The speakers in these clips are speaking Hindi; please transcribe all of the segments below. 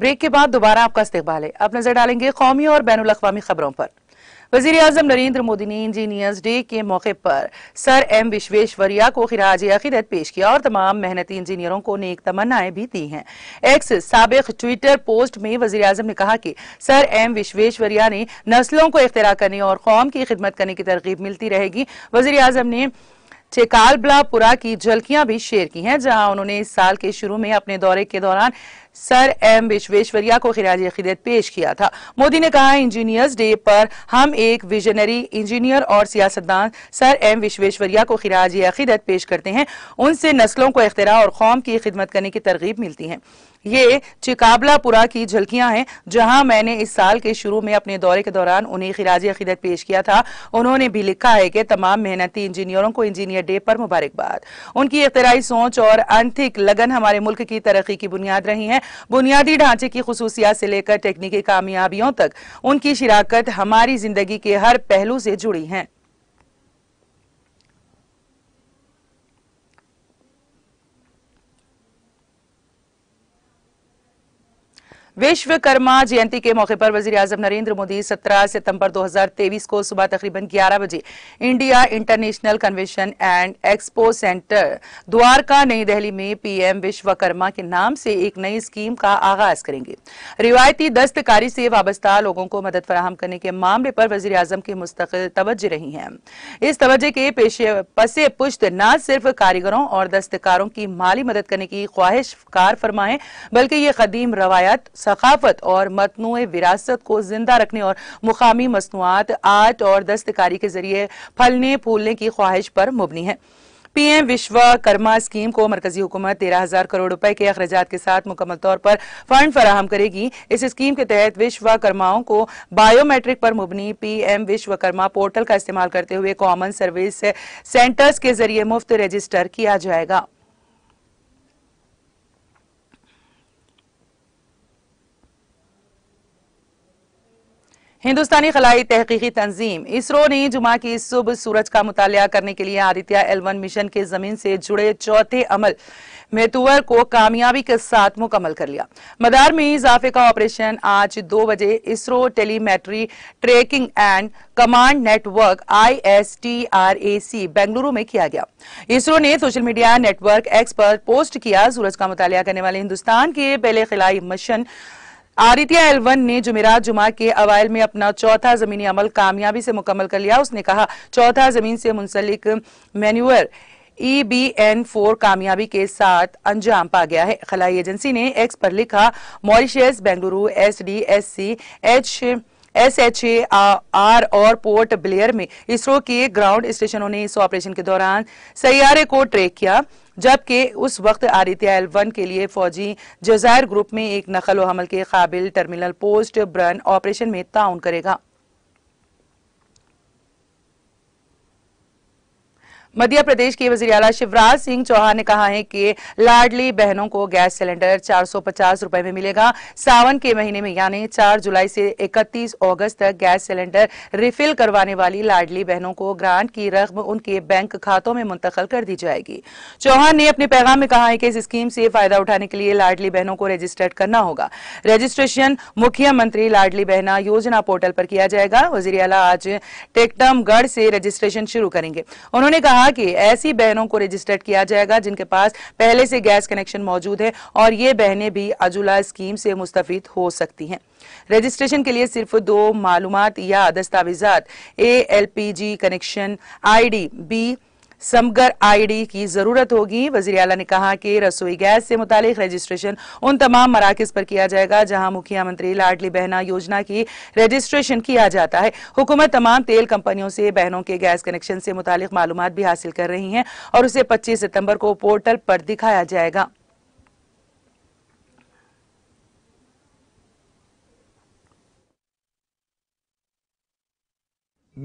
ब्रेक के बाद दोबारा आपका इस्तेबाल है अब नजर डालेंगे कौमी और बैन अवी खबरों पर वजीर अजम नरेंद्र मोदी ने इंजीनियर्स डे के मौके पर सर एम विश्वेश्वरिया को खिराज अकीदत पेश किया और तमाम मेहनती इंजीनियरों को नेक तमन्नाएं भी दी हैं एक्स सबक ट्विटर पोस्ट में वजी अजम ने कहा कि सर एम विश्वेश्वरिया ने नस्लों को इख्तरा करने और कौम की खिदमत करने की तरगीब मिलती रहेगी वजीर अजम ने चेकालबलापुरा की झलकियां भी शेयर की हैं जहां उन्होंने इस साल के शुरू में अपने दौरे के दौरान सर एम विश्वेश्वरिया को खिराज अकीदत पेश किया था मोदी ने कहा इंजीनियर्स डे पर हम एक विजनरी इंजीनियर और सियासतदान सर एम विश्वेश्वरिया को खिराज अकीदत पेश करते हैं उनसे नस्लों को अख्तरा और कौम की खिदमत करने की तरगीब मिलती है ये चिकाबलापुरा की झलकियां हैं जहां मैंने इस साल के शुरू में अपने दौरे के दौरान उन्हें खिराज अकीदत पेश किया था उन्होंने भी लिखा है कि तमाम मेहनती इंजीनियरों को इंजीनियर डे पर मुबारकबाद उनकी इख्तराई सोच और अंथिक लगन हमारे मुल्क की तरक्की की बुनियाद रही है बुनियादी ढांचे की खसूसियात से लेकर तकनीकी कामयाबियों तक उनकी शिराकत हमारी जिंदगी के हर पहलू से जुड़ी है विश्वकर्मा जयंती के मौके पर वजीर अजम नरेंद्र मोदी 17 सितंबर 2023 को सुबह तकरीबन 11 बजे India International Convention and Expo Centre Dwarka नई दिल्ली में पीएम विश्वकर्मा के नाम से एक नई स्कीम का आगाज करेंगे रिवायती दस्तकारी से वाबस्ता लोगों को मदद फराहम करने के मामले पर वजी अजम की मुस्तकिल तवज्जो रही है इस तवज्जे के पेशे पसे पुश्त न सिर्फ कारीगरों और दस्तकारों की माली मदद करने की ख्वाहिश कार फरमा बल्कि ये कदीम रवायत सकाफत और मतनू विरासत को जिंदा रखने और मुकामी मसनूआत आर्ट और दस्तकारी के जरिए फलने फूलने की ख्वाहिश पर मुबनी है पी एम विश्वकर्मा स्कीम को मरकजी हुकूमत तेरह हजार करोड़ रुपए के अखराज के साथ मुकम्मल तौर पर फंड फराहम करेगी इस स्कीम के तहत विश्वकर्माओं को बायोमेट्रिक पर मुबनी पी एम विश्वकर्मा पोर्टल का इस्तेमाल करते हुए कॉमन सर्विस सेंटर्स के जरिए मुफ्त रजिस्टर किया जाएगा हिंदुस्तानी खलाई तहकीकी तंजीम इसरो ने जुमा की सुबह सूरज का मुताया करने के लिए आदित्य एलवन मिशन के जमीन से जुड़े चौथे अमल मेतुअर को कामयाबी के साथ मुकम्मल कर लिया मदार में इजाफे का ऑपरेशन आज दो बजे ISRO telemetry tracking and command network I S T R A C Bengaluru में किया गया इसरो ने सोशल मीडिया नेटवर्क एक्स पर पोस्ट किया सूरज का मुताया करने वाले हिंदुस्तान के पहले खिलाई मिशन आरितिया एलवन ने जुमेरात जुमा के अवायल में अपना चौथा जमीनी अमल कामयाबी से मुकम्मल कर लिया उसने कहा चौथा जमीन से मुंसलिक manoeuvre E e B N four कामयाबी के साथ अंजाम पा गया है खलाई एजेंसी ने एक्स पर लिखा Mauritius Bengaluru S D S C H S H A R और पोर्ट ब्लेयर में इसरो के ग्राउंड स्टेशनों ने इस ऑपरेशन के दौरान सैारे को ट्रेक किया जबकि उस वक्त आदित्य एल वन के लिए फौजी जजायर ग्रुप में एक नकल हमल के काबिल टर्मिनल पोस्ट ब्रन ऑपरेशन में ताउन करेगा मध्य प्रदेश के वजी अला शिवराज सिंह चौहान ने कहा है कि लाडली बहनों को गैस सिलेंडर चार सौ रुपए में मिलेगा सावन के महीने में यानी 4 जुलाई से 31 अगस्त तक गैस सिलेंडर रिफिल करवाने वाली लाडली बहनों को ग्रांट की रकम उनके बैंक खातों में मुंतकल कर दी जाएगी चौहान ने अपने पैगाम में कहा है कि इस स्कीम से फायदा उठाने के लिए लाडली बहनों को रजिस्टर्ड करना होगा रजिस्ट्रेशन मुख्यमंत्री लाडली बहना योजना पोर्टल पर किया जाएगा वजीर अला आज टेकटमगढ़ से रजिस्ट्रेशन शुरू करेंगे उन्होंने कहा कहा कि ऐसी बहनों को रजिस्टर्ड किया जाएगा जिनके पास पहले से गैस कनेक्शन मौजूद है और ये बहनें भी अजुला स्कीम से मुस्तफ़ हो सकती हैं रजिस्ट्रेशन के लिए सिर्फ दो मालूम या दस्तावेजात ए L P G connection I D B Samagra ID की जरूरत होगी वजीर अला ने कहा कि रसोई गैस से मुतल रजिस्ट्रेशन उन तमाम मराकज पर किया जाएगा जहां मुखिया मंत्री लाडली बहना योजना की रजिस्ट्रेशन किया जाता है हुकूमत तमाम तेल कंपनियों से बहनों के गैस कनेक्शन से मुतल मालूम भी हासिल कर रही है और उसे पच्चीस सितम्बर को पोर्टल पर दिखाया जाएगा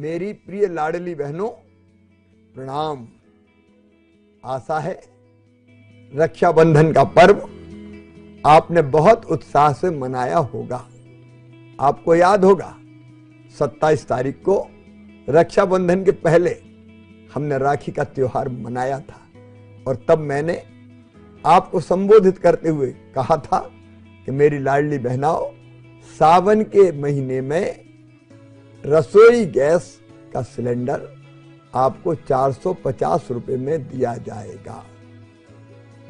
मेरी प्रिय लाडली बहनों प्रणाम आशा है रक्षाबंधन का पर्व आपने बहुत उत्साह से मनाया होगा आपको याद होगा 27 तारीख को रक्षाबंधन के पहले हमने राखी का त्योहार मनाया था और तब मैंने आपको संबोधित करते हुए कहा था कि मेरी लाडली बहनाओं सावन के महीने में रसोई गैस का सिलेंडर आपको 450 रुपए में दिया जाएगा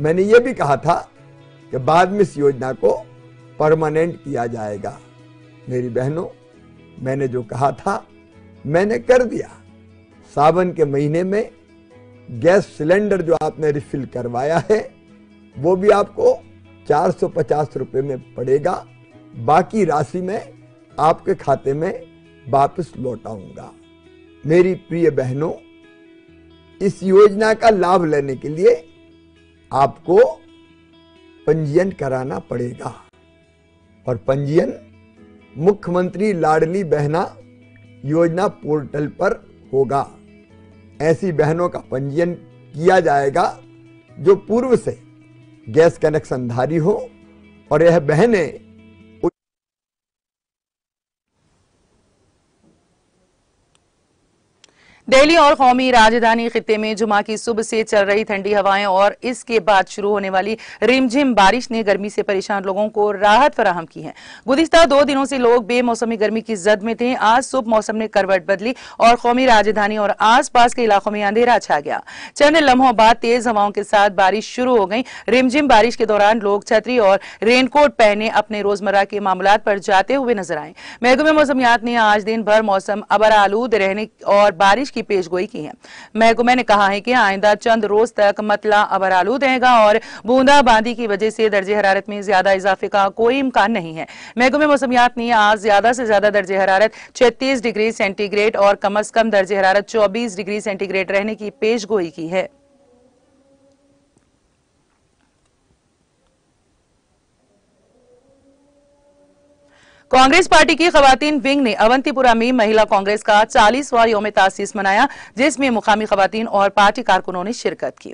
मैंने ये भी कहा था कि बाद में इस योजना को परमानेंट किया जाएगा मेरी बहनों मैंने जो कहा था मैंने कर दिया सावन के महीने में गैस सिलेंडर जो आपने रिफिल करवाया है वो भी आपको 450 रुपए में पड़ेगा बाकी राशि में आपके खाते में वापस लौटाऊंगा मेरी प्रिय बहनों इस योजना का लाभ लेने के लिए आपको पंजीयन कराना पड़ेगा और पंजीयन मुख्यमंत्री लाडली बहना योजना पोर्टल पर होगा ऐसी बहनों का पंजीयन किया जाएगा जो पूर्व से गैस कनेक्शन धारी हो और यह बहनें दिल्ली और कौमी राजधानी खत्े में जुमा की सुबह से चल रही ठंडी हवाएं और इसके बाद शुरू होने वाली रिमझिम बारिश ने गर्मी से परेशान लोगों को राहत फराहम की है गुजश्ता दो दिनों से लोग बेमौसमी गर्मी की जद में थे आज सुबह मौसम ने करवट बदली और कौमी राजधानी और आस पास के इलाकों में अंधेरा छा गया चंद लम्हों बाद तेज हवाओं के साथ बारिश शुरू हो गई रिमझिम बारिश के दौरान लोग छतरी और रेनकोट पहने अपने रोजमर्रा के मामला पर जाते हुए नजर आए महकमे मौसमियात ने आज दिन भर मौसम अबर आलूद रहने और बारिश की पेशगोई की है महकुमे ने कहा है कि आइंदा चंद रोज तक मतला अबर आलू देगा और बूंदाबांदी की वजह से दर्ज हरारत में ज्यादा इजाफे का कोई इम्कान नहीं है महकुमे मौसमियात ने आज ज्यादा से ज्यादा दर्ज हरारत छत्तीस डिग्री सेंटीग्रेड और कम अज कम दर्ज हरारत चौबीस डिग्री सेंटीग्रेड रहने की पेशगोई की है कांग्रेस पार्टी की खवतान विंग ने अवंतीपुरा में महिला कांग्रेस का चालीसवा योम तासीस मनाया जिसमें मुकामी खातन और पार्टी कारकुनों ने शिरकत की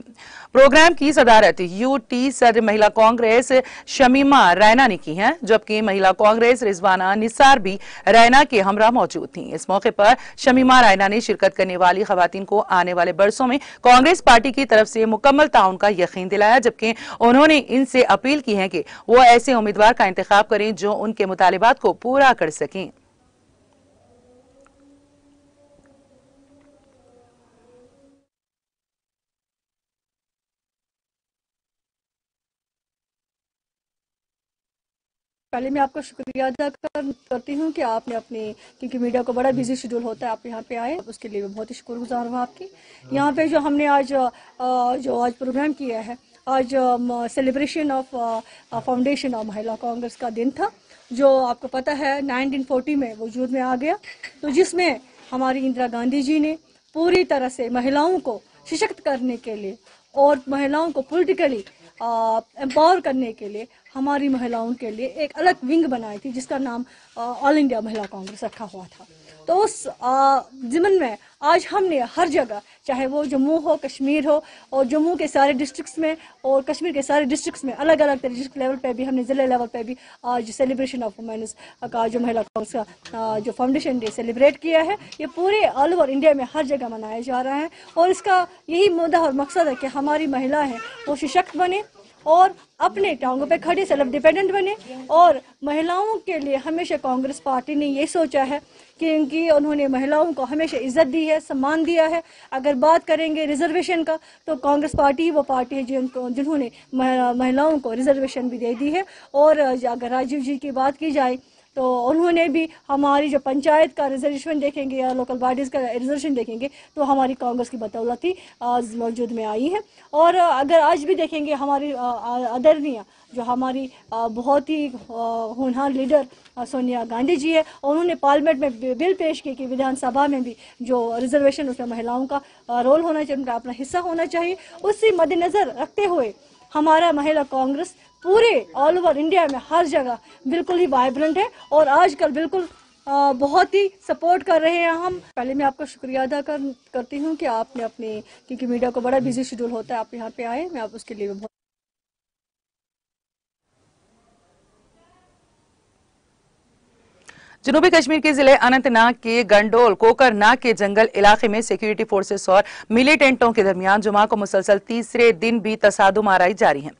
प्रोग्राम की सदारत यूटी सदर महिला कांग्रेस शमीमा रैना ने की है जबकि महिला कांग्रेस रिजवाना निसार भी रैना के हमरा मौजूद थी इस मौके पर शमीमा रैना ने शिरकत करने वाली खवतान को आने वाले बरसों में कांग्रेस पार्टी की तरफ से मुकम्मल ताउन का यकीन दिलाया जबकि उन्होंने इनसे अपील की है कि वो ऐसे उम्मीदवार का इंतखब करें जो उनके मुतालबात को को पूरा कर सकें पहले मैं आपका शुक्रिया अदा कर, करती हूँ कि आपने अपने क्योंकि मीडिया को बड़ा बिजी शेड्यूल होता है आप यहाँ पे आए उसके लिए मैं बहुत ही शुक्रगुजार हूँ आपकी यहाँ पे जो हमने आज जो आज प्रोग्राम किया है आज सेलिब्रेशन ऑफ फाउंडेशन ऑफ महिला कांग्रेस का दिन था जो आपको पता है 1940 में वजूद में आ गया तो जिसमें हमारी इंदिरा गांधी जी ने पूरी तरह से महिलाओं को सशक्त करने के लिए और महिलाओं को पॉलिटिकली एम्पावर करने के लिए हमारी महिलाओं के लिए एक अलग विंग बनाई थी जिसका नाम ऑल इंडिया महिला कांग्रेस रखा हुआ था तो उस ज़िमन में आज हमने हर जगह चाहे वो जम्मू हो कश्मीर हो और जम्मू के सारे डिस्ट्रिक्ट्स में और कश्मीर के सारे डिस्ट्रिक्ट्स में अलग अलग डिस्ट्रिक्ट लेवल पे भी हमने ज़िले लेवल पे भी आज सेलिब्रेशन ऑफ वुमेन्स का जो महिला काउंस का जो फाउंडेशन डे सेलिब्रेट किया है ये पूरे ऑल ओवर इंडिया में हर जगह मनाया जा रहा है और इसका यही मुद्दा और मकसद है कि हमारी महिला है वो सशक्त बने और अपने टांगों पर खड़े सेल्फ डिपेंडेंट बने और महिलाओं के लिए हमेशा कांग्रेस पार्टी ने ये सोचा है क्योंकि उन्होंने महिलाओं को हमेशा इज्जत दी है सम्मान दिया है अगर बात करेंगे रिजर्वेशन का तो कांग्रेस पार्टी वो पार्टी है जिनको जिन्होंने महिलाओं को रिजर्वेशन भी दे दी है और अगर राजीव जी की बात की जाए तो उन्होंने भी हमारी जो पंचायत का रिजर्वेशन देखेंगे या लोकल बॉडीज़ का रिजर्वेशन देखेंगे तो हमारी कांग्रेस की बदौलत ही आज मौजूद में आई है और अगर आज भी देखेंगे हमारी अदरणीय जो हमारी बहुत ही होनहार लीडर सोनिया गांधी जी है उन्होंने पार्लियामेंट में बिल पेश किए कि विधानसभा में भी जो रिजर्वेशन उसमें महिलाओं का रोल होना चाहिए उनका अपना हिस्सा होना चाहिए उसी मद्देनज़र रखते हुए हमारा महिला कांग्रेस पूरे ऑल ओवर इंडिया में हर जगह बिल्कुल ही वाइब्रेंट है और आजकल बिल्कुल आ, बहुत ही सपोर्ट कर रहे हैं हम पहले मैं आपका शुक्रिया अदा कर करती हूँ कि आपने अपने क्योंकि मीडिया को बड़ा बिजी शेड्यूल होता है आप यहाँ पे आए मैं आप उसके लिए बहुत जनूबी कश्मीर के जिले अनंतनाग के गंडोल कोकरनाग के जंगल इलाके में सिक्योरिटी फोर्सेस और मिलिटेंटों के दरमियान जुमा को मुसलसल तीसरे दिन भी तसादम आरई जारी है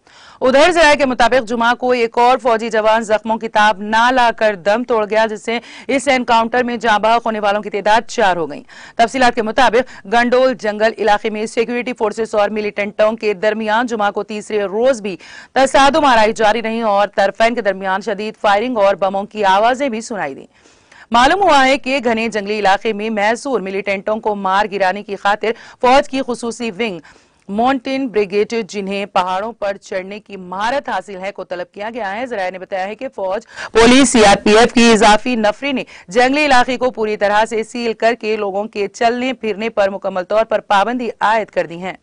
उधर जराये के मुताबिक जुमा को एक और फौजी जवान जख्मों की ताब ना लाकर दम तोड़ गया जिससे इस एनकाउंटर में जाबाक होने वालों की तादाद चार हो गई तफसीत के मुताबिक गंडोल जंगल इलाके में सिक्योरिटी फोर्सेस और मिलिटेंटों के दरमियान जुमा को तीसरे रोज भी तसादम आरई जारी रही और तरफेन के दरमियान शदीद फायरिंग और बमों की आवाजें भी सुनाई दी मालूम हुआ है कि घने जंगली इलाके में मैसूर मिलिटेंटों को मार गिराने की खातिर फौज की खसूसी विंग माउंटेन ब्रिगेड जिन्हें पहाड़ों पर चढ़ने की महारत हासिल है को तलब किया गया है जराये ने बताया है कि फौज पुलिस सीआरपीएफ की इजाफी नफरी ने जंगली इलाके को पूरी तरह से सील करके लोगों के चलने फिरने पर मुकम्मल तौर पर पाबंदी आयद कर दी है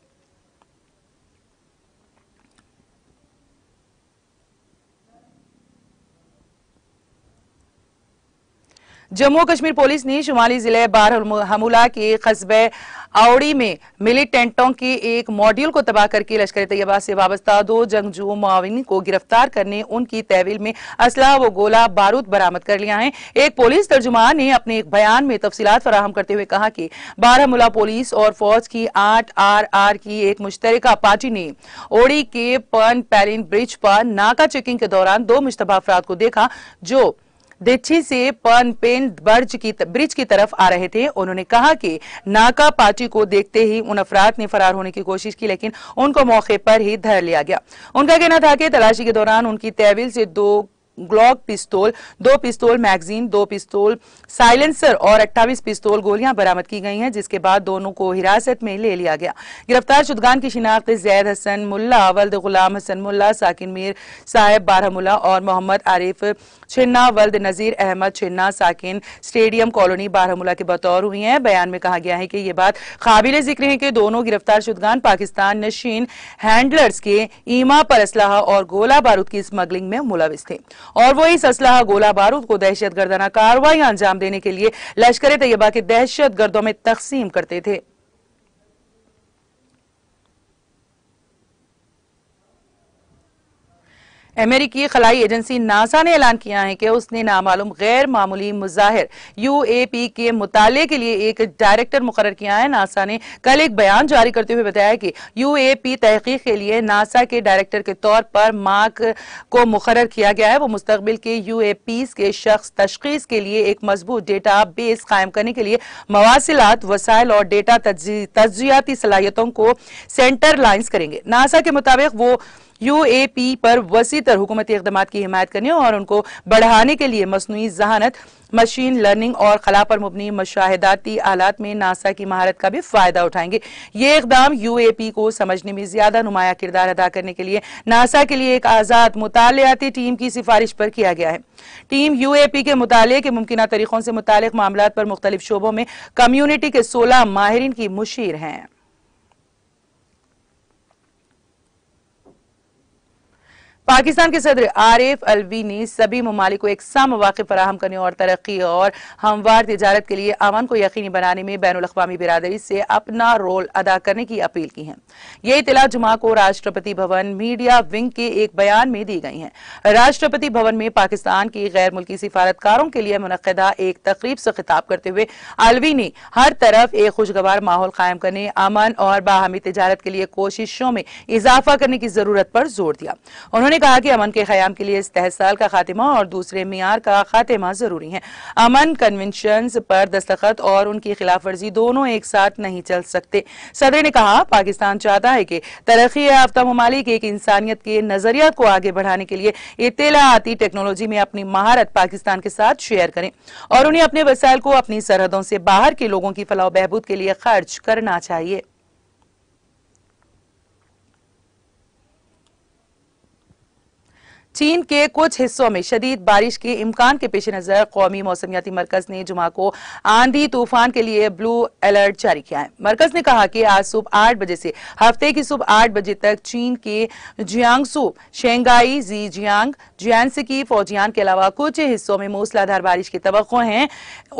जम्मू कश्मीर पुलिस ने शुमाली जिले बार हमूला के कस्बे आवड़ी में टेंटों के एक मॉड्यूल को तबाह करके लश्कर तैयबा से वाबस्ता दो जंगजू माविन को गिरफ्तार करने उनकी तहवील में असला व गोला बारूद बरामद कर लिया है एक पुलिस तर्जुमान ने अपने एक बयान में तफसीत फराहम करते हुए कहा कि बारहमूला पुलिस और फौज की आठ आर आर की एक मुश्तर पार्टी ने ओड़ी के पन पैलिन ब्रिज पर नाका चेकिंग के दौरान दो मुश्तबा अफराद को देखा जो दिच्छी से पनपेन ब्रिज की ब्रिज की तरफ आ रहे थे उन्होंने कहा कि नाका पार्टी को देखते ही उन अफराद ने फरार होने की कोशिश की लेकिन उनको मौके पर ही धर लिया गया उनका कहना था कि तलाशी के दौरान उनकी तहवील से दो ग्लॉक पिस्तौल दो पिस्तौल मैगजीन दो पिस्तौल साइलेंसर और 28 पिस्तौल गोलियां बरामद की गई हैं जिसके बाद दोनों को हिरासत में ले लिया गया गिरफ्तार शुदगान की शिनाख्त जैद हसन मुल्ला वल्द गुलाम हसन मुल्ला साकिन मीर साहेब बारहमुल्ला और मोहम्मद आरिफ छिन्ना वल्द नजीर अहमद छिन्ना साकिन स्टेडियम कॉलोनी बारहमुल्ला के बतौर हुई है बयान में कहा गया है कि ये बात काबिल जिक्र है कि दोनों गिरफ्तार शुदगान पाकिस्तान नशीन हैंडलर्स के ईमा पर असलाह और गोला बारूद की स्मगलिंग में मुलविस थे और वो इस असलाह गोला बारूद को दहशत गर्दाना कार्रवाई अंजाम देने के लिए लश्कर तैयबा के दहशत गर्दों में तकसीम करते थे अमेरिकी खलाई एजेंसी नासा ने ऐलान किया है कि उसने नामालूम गैर मामूली मुजाहिर यू ए पी के मुताले के लिए एक डायरेक्टर मुकर किया है नासा ने कल एक बयान जारी करते हुए बताया कि यू ए पी तहकीक के लिए नासा के डायरेक्टर के तौर पर मार्क को मुकर किया गया है वो मुस्तबिल के यू ए पी के शख्स तशखीस के लिए एक मजबूत डेटा बेस कायम करने के लिए मवासिलत वसाइल और डेटा तजियाती सलाहियतों को सेंटर लाइन्स करेंगे नासा के मुताबिक वो यू ए पी पर वसी तर हुकूमती इकदाम की हिमायत करने और उनको बढ़ाने के लिए मसनू जहानत मशीन लर्निंग और खला पर मुबनी मशाहदाती आलात में नासा की महारत का भी फायदा उठाएंगे ये इकदाम यू ए पी को समझने में ज्यादा नुमाया किरदार अदा करने के लिए नासा के लिए एक आज़ाद मुतालियाती टीम की सिफारिश पर किया गया है टीम यू ए पी के मुताले के मुमकिन तरीक़ों से मुतल मामला पर मुख्तलिफ शोबों में कम्यूनिटी के सोलह माहरीन की मुशीर हैं पाकिस्तान के सदर आरिफ अलवी ने सभी ममालिक को एक सा मौाक़ फराहम करने और तरक्की और हमवार तजारत के लिए अमन को यकीनी बनाने में बैन अवी बिरादरी से अपना रोल अदा करने की अपील की है ये इतला जुमा को राष्ट्रपति भवन मीडिया विंग के एक बयान में दी गई है राष्ट्रपति भवन में पाकिस्तान की गैर मुल्की सिफारतकारों के लिए मनदा एक तकरीब से खिताब करते हुए अलवी ने हर तरफ एक खुशगवार माहौल कायम करने अमन और बाहमी तजारत के लिए कोशिशों में इजाफा करने की जरूरत पर जोर दिया उन्होंने उन्होंने कहा कि अमन के ख्याम के लिए इस तहसाल का खात्मा और दूसरे मीार का खात्मा ज़रूरी है अमन कन्वेंशन पर दस्तखत और उनकी खिलाफ वर्जी दोनों एक साथ नहीं चल सकते सदर ने कहा पाकिस्तान चाहता है कि तरक्की याफ्ता ममालिक एक इंसानियत के नजरिया को आगे बढ़ाने के लिए इतलाती टेक्नोलॉजी में अपनी महारत पाकिस्तान के साथ शेयर करें और उन्हें अपने वसायल को अपनी सरहदों से बाहर के लोगों की फलाह बहबूद के लिए खर्च करना चाहिए चीन के कुछ हिस्सों में शदीद बारिश के इम्कान के पेश नज़र कौमी मौसमियाती मरकज ने जुमा को आंधी तूफान के लिए ब्लू अलर्ट जारी किया है मरकज ने कहा कि आज सुबह आठ बजे से हफ्ते की सुबह आठ बजे तक चीन के जियांगसू शेंगाई जी जियांग जियांसी की फौजियान के अलावा कुछ हिस्सों में मूसलाधार बारिश की तो है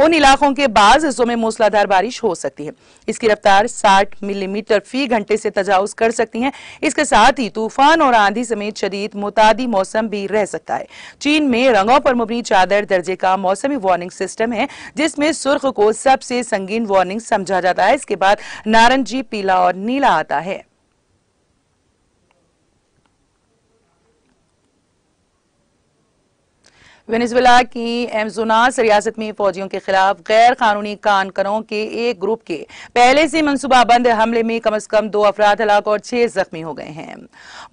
उन इलाकों के बाद हिस्सों में मूसलाधार बारिश हो सकती है इसकी रफ्तार साठ मिलीमीटर फी घंटे से तजावज कर सकती है इसके साथ ही तूफान और आंधी समेत शदीद मुतादी मौसम मौसम भी रह सकता है चीन में रंगों पर मुबनी चादर दर्जे का मौसमी वार्निंग सिस्टम है जिसमें सुर्ख को सबसे संगीन वार्निंग समझा जाता है इसके बाद नारंगी पीला और नीला आता है वेनेजुला की एमजोनास रियासत में फौजियों के खिलाफ गैर कानूनी कानकरों के एक ग्रुप के पहले से मनसूबाबंद हमले में कम अज कम दो अफराद हलाक और छह जख्मी हो गए हैं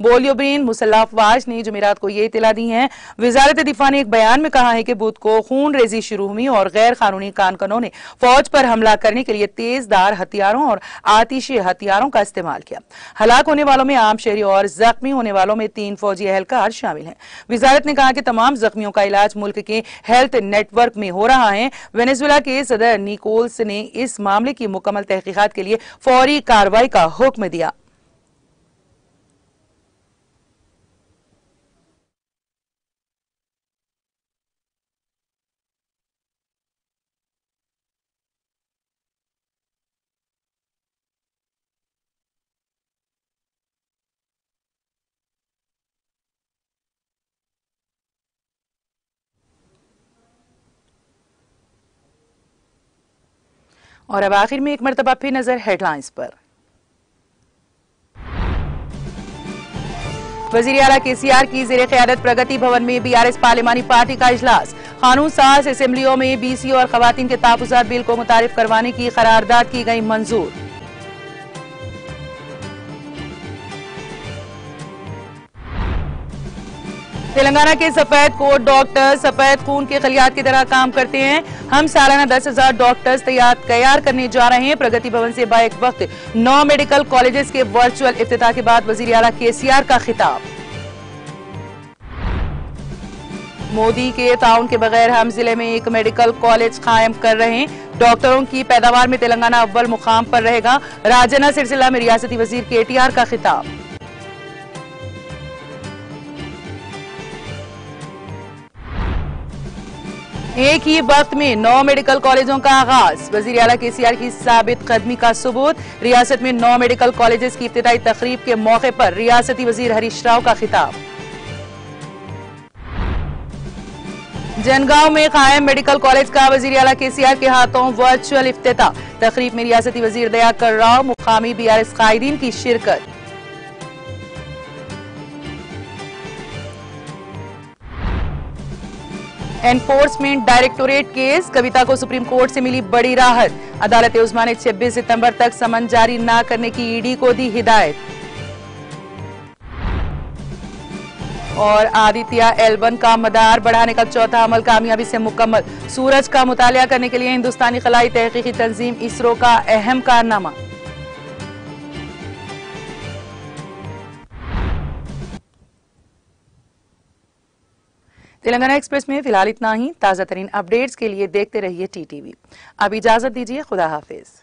बोलियोब्रीन मुसल्ला ने जमेरात को यह इतला दी है वजारत दिफा ने एक बयान में कहा है कि बुध को खून रेजी शुरू हुई और गैर कानूनी कानकनों ने फौज पर हमला करने के लिए तेजदार हथियारों और आतिशी हथियारों का इस्तेमाल किया हलाक होने वालों में आम शहरी और जख्मी होने वालों में तीन फौजी एहलकार शामिल हैं वजारत ने कहा कि तमाम जख्मियों का इलाज इलाज मुल्क के हेल्थ नेटवर्क में हो रहा है वेनेजुला के सदर निकोल्स ने इस मामले की मुकम्मल तहकीकत के लिए फौरी कार्रवाई का हुक्म दिया और अब आखिर में एक मरतबा फिर नजर हेडलाइंस पर वजीर अला के सी आर की जेर क्यादत प्रगति भवन में बी आर एस पार्लिमानी पार्टी का इजलास कानून साज असम्बलियों में बी सी और खातन के तहफात बिल को मुतारफ करवाने की करारदाद की गई मंजूर तेलंगाना के सफेद कोट डॉक्टर्स सफेद खून के खलियात की तरह काम करते हैं हम सालाना दस हजार डॉक्टर्स तैयार तैयार करने जा रहे हैं प्रगति भवन से बाएक वक्त नौ मेडिकल कॉलेजेस के वर्चुअल इफ्तः के बाद वजीर अला के का खिताब मोदी के ताउन के बगैर हम जिले में एक मेडिकल कॉलेज कायम कर रहे हैं डॉक्टरों की पैदावार में तेलंगाना अव्वल मुकाम पर रहेगा राजना सिलसिला में रियासती वजीर के टी आर का खिताब एक ही वक्त में नौ मेडिकल कॉलेजों का आगाज वजी अला के सी आर की साबित कदमी का सबूत रियासत में नौ मेडिकल कॉलेज की इब्तदाई तकरीब के मौके पर रियासती वजीर हरीश राव का खिताब जनगांव में कायम मेडिकल कॉलेज का वजी अला के सी आर के हाथों वर्चुअल इफ्तः तकरीब में रियासती वजीर दयाकर राव मुकामी बी आर एस कायदीन की शिरकत एनफोर्समेंट डायरेक्टोरेट केस कविता को सुप्रीम कोर्ट से मिली बड़ी राहत अदालत उस्मान ने छब्बीस सितंबर तक समन जारी न करने की ईडी को दी हिदायत और आदित्य एल्बन का मदार बढ़ाने का चौथा अमल कामयाबी से मुकम्मल सूरज का मुताया करने के लिए हिंदुस्तानी खलाई तहकी तंजीम इसरो का अहम कारनामा तेलंगाना एक्सप्रेस में फिलहाल इतना ही ताज़ा तरीन अपडेट्स के लिए देखते रहिए टी टीवी अब इजाज़त दीजिए खुदा हाफिज़